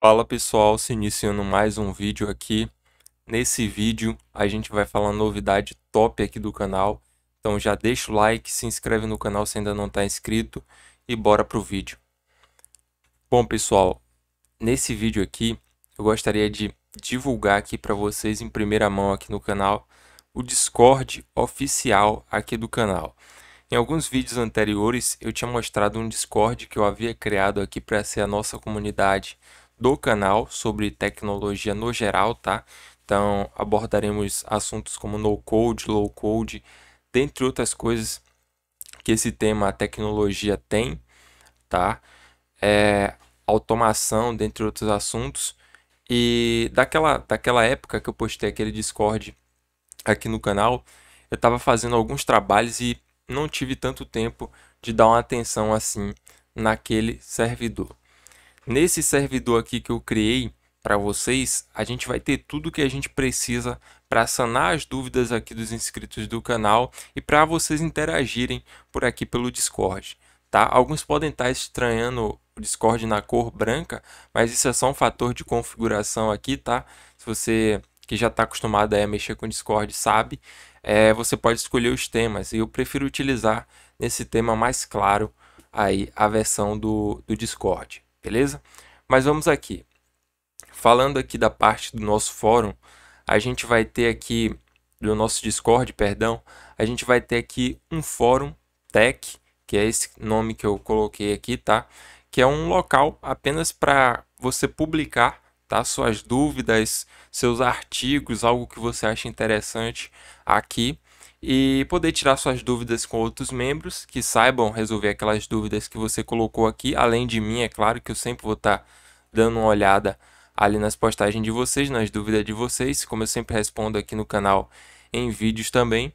Fala pessoal, se iniciando mais um vídeo aqui. Nesse vídeo a gente vai falar novidade top aqui do canal. Então já deixa o like, se inscreve no canal se ainda não está inscrito e bora pro vídeo. Bom pessoal, nesse vídeo aqui eu gostaria de divulgar aqui para vocês em primeira mão aqui no canal o Discord oficial aqui do canal. Em alguns vídeos anteriores eu tinha mostrado um Discord que eu havia criado aqui para ser a nossa comunidade do canal sobre tecnologia no geral, tá? Então abordaremos assuntos como no-code, low-code, dentre outras coisas que esse tema tecnologia tem, tá? É, automação, dentre outros assuntos. E daquela, daquela época que eu postei aquele Discord aqui no canal, eu estava fazendo alguns trabalhos e não tive tanto tempo de dar uma atenção assim naquele servidor. Nesse servidor aqui que eu criei para vocês, a gente vai ter tudo que a gente precisa para sanar as dúvidas aqui dos inscritos do canal e para vocês interagirem por aqui pelo Discord. Tá? Alguns podem estar tá estranhando o Discord na cor branca, mas isso é só um fator de configuração aqui, tá? Se você que já está acostumado a mexer com o Discord sabe, é, você pode escolher os temas. E eu prefiro utilizar nesse tema mais claro aí a versão do, do Discord beleza? Mas vamos aqui. Falando aqui da parte do nosso fórum, a gente vai ter aqui, do nosso Discord, perdão, a gente vai ter aqui um fórum tech, que é esse nome que eu coloquei aqui, tá? Que é um local apenas para você publicar tá? suas dúvidas, seus artigos, algo que você acha interessante aqui e poder tirar suas dúvidas com outros membros que saibam resolver aquelas dúvidas que você colocou aqui, além de mim, é claro que eu sempre vou estar tá dando uma olhada ali nas postagens de vocês, nas dúvidas de vocês, como eu sempre respondo aqui no canal em vídeos também.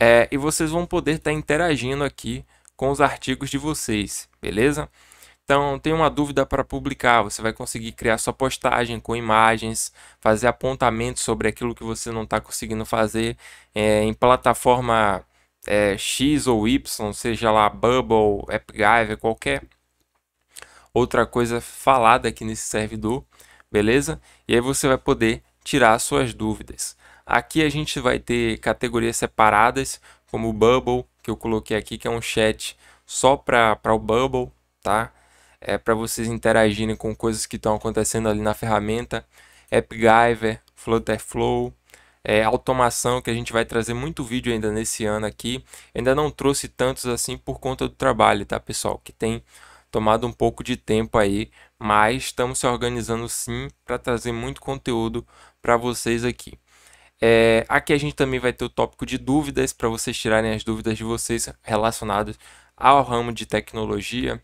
É, e vocês vão poder estar tá interagindo aqui com os artigos de vocês, beleza? Então, tem uma dúvida para publicar, você vai conseguir criar sua postagem com imagens, fazer apontamentos sobre aquilo que você não está conseguindo fazer é, em plataforma é, X ou Y, seja lá Bubble, AppGyver, qualquer outra coisa falada aqui nesse servidor, beleza? E aí você vai poder tirar suas dúvidas. Aqui a gente vai ter categorias separadas, como o Bubble, que eu coloquei aqui, que é um chat só para o Bubble, tá? é, para vocês interagirem com coisas que estão acontecendo ali na ferramenta, AppGiver, Flutterflow, é, automação que a gente vai trazer muito vídeo ainda nesse ano aqui. Ainda não trouxe tantos assim por conta do trabalho, tá pessoal? Que tem tomado um pouco de tempo aí, mas estamos se organizando sim para trazer muito conteúdo para vocês aqui. É, aqui a gente também vai ter o tópico de dúvidas para vocês tirarem as dúvidas de vocês relacionadas ao ramo de tecnologia,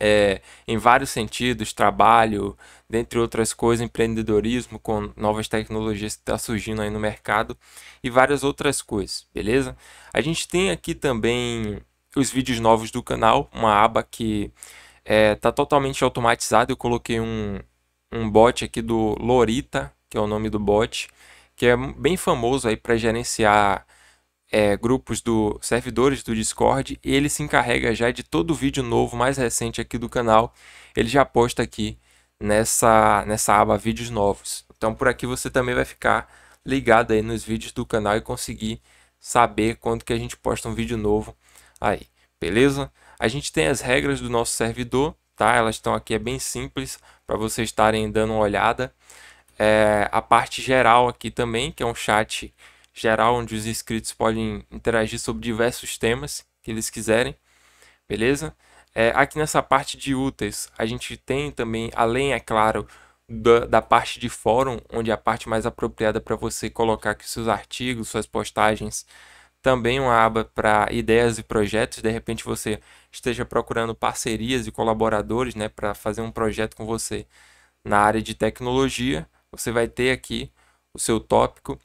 é, em vários sentidos, trabalho, dentre outras coisas, empreendedorismo com novas tecnologias que estão tá surgindo aí no mercado e várias outras coisas, beleza? A gente tem aqui também os vídeos novos do canal, uma aba que está é, tá totalmente automatizada. Eu coloquei um, um bot aqui do Lorita, que é o nome do bot, que é bem famoso aí para gerenciar é, grupos do servidores do Discord, ele se encarrega já de todo o vídeo novo mais recente aqui do canal, ele já posta aqui nessa, nessa aba vídeos novos. Então por aqui você também vai ficar ligado aí nos vídeos do canal e conseguir saber quando que a gente posta um vídeo novo aí, beleza? A gente tem as regras do nosso servidor, tá? Elas estão aqui, é bem simples para vocês estarem dando uma olhada. É, a parte geral aqui também, que é um chat geral onde os inscritos podem interagir sobre diversos temas que eles quiserem, beleza? É, aqui nessa parte de úteis, a gente tem também, além, é claro, da, da parte de fórum, onde é a parte mais apropriada para você colocar aqui seus artigos, suas postagens, também uma aba para ideias e projetos. De repente você esteja procurando parcerias e colaboradores né, para fazer um projeto com você na área de tecnologia, você vai ter aqui o seu tópico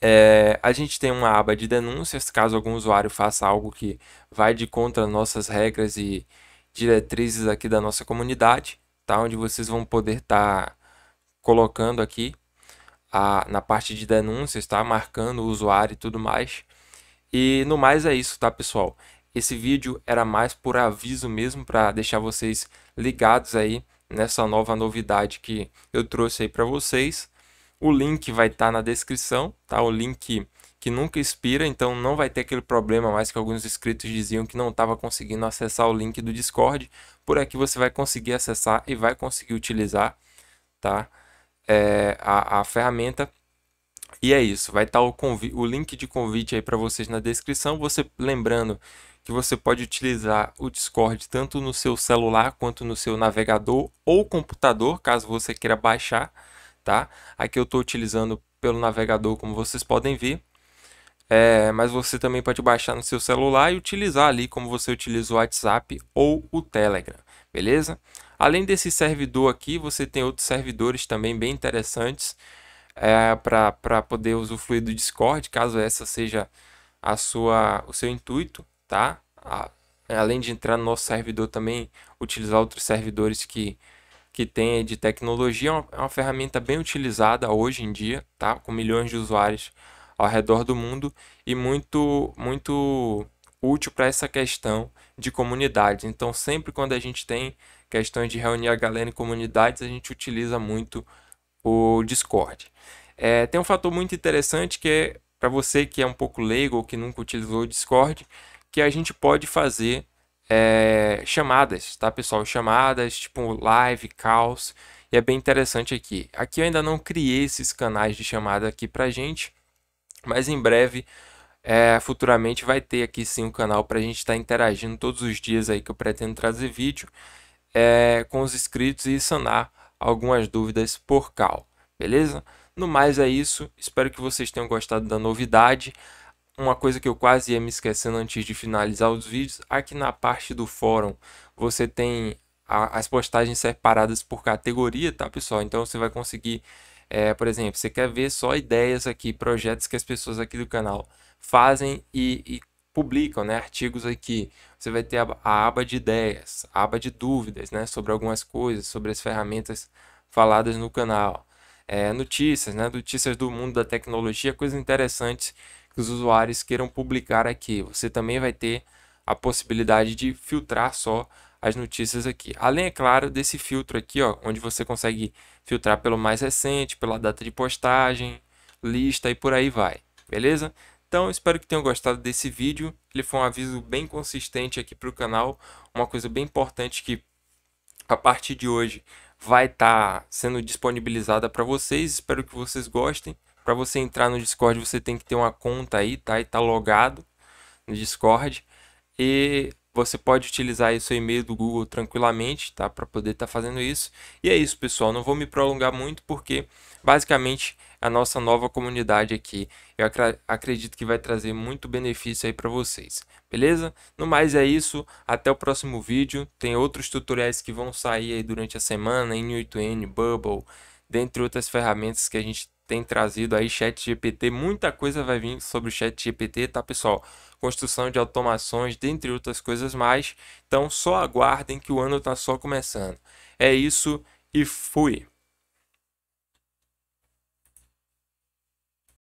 é, a gente tem uma aba de denúncias, caso algum usuário faça algo que vai de contra nossas regras e diretrizes aqui da nossa comunidade, tá? onde vocês vão poder estar tá colocando aqui a, na parte de denúncias, tá? marcando o usuário e tudo mais. E no mais é isso, tá pessoal? Esse vídeo era mais por aviso mesmo, para deixar vocês ligados aí nessa nova novidade que eu trouxe aí para vocês o link vai estar tá na descrição, tá? O link que nunca expira, então não vai ter aquele problema mais que alguns inscritos diziam que não estava conseguindo acessar o link do Discord. Por aqui você vai conseguir acessar e vai conseguir utilizar, tá? É, a, a ferramenta. E é isso, vai estar tá o, o link de convite aí para vocês na descrição. Você lembrando que você pode utilizar o Discord tanto no seu celular quanto no seu navegador ou computador, caso você queira baixar tá? Aqui eu estou utilizando pelo navegador, como vocês podem ver. É, mas você também pode baixar no seu celular e utilizar ali como você utiliza o WhatsApp ou o Telegram, beleza? Além desse servidor aqui, você tem outros servidores também bem interessantes é, para poder usufruir do Discord, caso essa seja a sua, o seu intuito, tá? A, além de entrar no nosso servidor também, utilizar outros servidores que que tem de tecnologia, é, é uma, ferramenta bem utilizada hoje em dia, tá? com milhões de usuários ao redor do mundo e muito, muito útil para essa questão de comunidades. Então, sempre quando a gente tem questões de reunir a galera em comunidades, a gente utiliza muito o Discord. É, tem um fator muito interessante que é para você que é um pouco leigo ou que nunca utilizou o Discord, que a gente pode fazer é, chamadas, tá pessoal? Chamadas, tipo live, calls, e é bem interessante aqui. Aqui eu ainda não criei esses canais de chamada aqui pra gente, mas em breve, é, futuramente vai ter aqui sim um canal pra gente estar tá interagindo todos os dias aí que eu pretendo trazer vídeo é, com os inscritos e sanar algumas dúvidas por cal, beleza? No mais é isso, espero que vocês tenham gostado da novidade. Uma coisa que eu quase ia me esquecendo antes de finalizar os vídeos, aqui na parte do fórum você tem a, as postagens separadas por categoria, tá pessoal? Então você vai conseguir, é, por exemplo, você quer ver só ideias aqui, projetos que as pessoas aqui do canal fazem e, e publicam, né? Artigos aqui. Você vai ter a, a aba de ideias, a aba de dúvidas, né? Sobre algumas coisas, sobre as ferramentas faladas no canal. É, notícias, né? Notícias do mundo da tecnologia, coisas interessantes que os usuários queiram publicar aqui. Você também vai ter a possibilidade de filtrar só as notícias aqui. Além, é claro, desse filtro aqui, ó, onde você consegue filtrar pelo mais recente, pela data de postagem, lista e por aí vai, beleza? Então, espero que tenham gostado desse vídeo. Ele foi um aviso bem consistente aqui para o canal, uma coisa bem importante que a partir de hoje vai estar tá sendo disponibilizada para vocês. Espero que vocês gostem. Para você entrar no Discord, você tem que ter uma conta aí, tá? E tá logado no Discord. E você pode utilizar aí seu e-mail do Google tranquilamente, tá? Para poder estar tá fazendo isso. E é isso, pessoal. Não vou me prolongar muito porque basicamente a nossa nova comunidade aqui. Eu acredito que vai trazer muito benefício aí para vocês. Beleza? No mais é isso. Até o próximo vídeo. Tem outros tutoriais que vão sair aí durante a semana em 8N, Bubble, dentre outras ferramentas que a gente tem trazido aí chat GPT, muita coisa vai vir sobre o chat GPT, tá pessoal? Construção de automações, dentre outras coisas mais. Então só aguardem que o ano tá só começando. É isso e fui.